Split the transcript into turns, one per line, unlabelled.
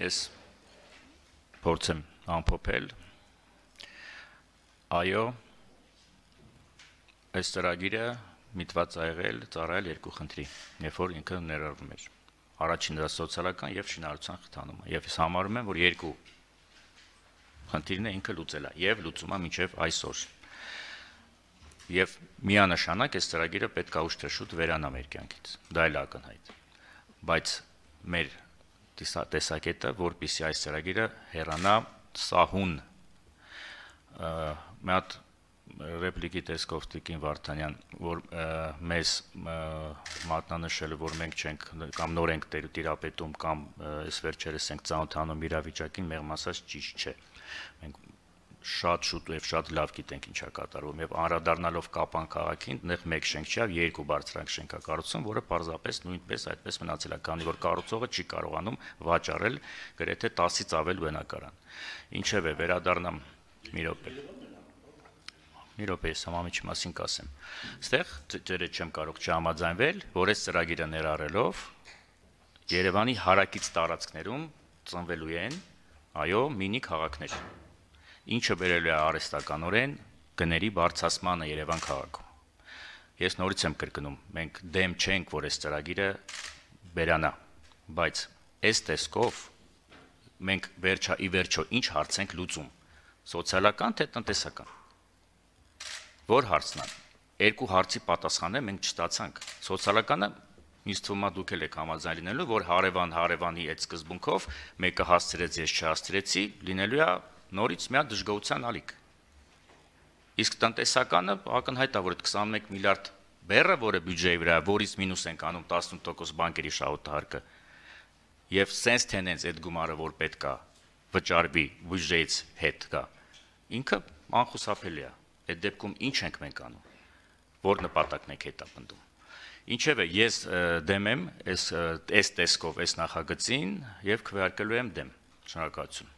ես փորձեմ ամփոփել այո այս ծրագիրը միտված ա եղել ծառայել երկու խնդրի երբ որ ինքը ներառվում էր առաջինը դա սոցիալական եւ շինարարության խթանումը եւ ես համարում եմ որ երկու խնդիրն է ինքը լուծելա եւ լուծումա մինչեւ այսօր եւ միանշանակ այս ծրագիրը պետք է ուշ թե շուտ վերանա մեր կյանքից դա էլ ակնհայտ բայց մեր տեսակետը, որբիսի այս ծրագիրը հեռանա սահուն։ Մի հատ ռեպլիկի տեսքով Տիկին Վարդանյան, որ մեզ մատնանշել է, որ մենք չենք կամ նոր ենք դիրապետում կամ այս վերջերս ենք ծանոթանում իրավիճակին, մեղմ ասած ճիշտ չէ։ Մենք շատ շուտ եւ շատ լավ գիտենք ինչա կատարվում եւ անդրադառնալով Կապան քաղաքին նեղ մեկ շենք չի, երկու բարձրանք շենքա կառուցում, որը parzapes նույնպես այդպես մնացել է, քանի որ կառուցողը չի կարողանում վաճառել գրեթե 10-ից ավել բնակարան։ Ինչևէ, վերադառնամ մի րոպե։ Մի րոպե, համամիջի մասին կասեմ։ Այստեղ դերը չեմ կարող չհամաձայնվել, որ այս ծրագիրը ներառելով Երևանի հարակից տարածքներում ծնվելու են այո, մինի քաղաքներ ինչը վերել է արհեստականորեն գների բարձրացմանը Երևան քաղաքում։ Ես նորից եմ կրկնում, մենք դեմ չենք, որ այս ծրագիրը բերանա, բայց այս տեսքով մենք վերջա ի վերջո ինչ հարց ենք լուծում սոցիալական թե տնտեսական որ հարցն է երկու հարցի պատասխանը մենք չստացանք սոցիալականը ինձ թվում է դուք էլ եք համաձայն լինելու որ հարևան հարևանի այդ սկզբունքով մեկը հասցրեց ես չհասցրեցի լինելու է նորից մի հատ դժգոհության ալիք։ Իսկ տնտեսականը ակնհայտ է, որ այդ 21 միլիարդ բեռը, որը բյուջեի վրա, որից մինուս ենք անում 18% բանկերի շահութարկը, եւ sense tenens այդ գումարը, որ պետք է վճարվի բյուջեից հետ գա, ինքը անխուսափելի է։ Այդ դեպքում ինչ ենք մենք անում, որ նպատակն եք հետապնդում։ Ինչևէ, ես դեմ եմ այս այս տեսքով այս նախագծին եւ քվեարկելու եմ դեմ։ Շնորհակալություն։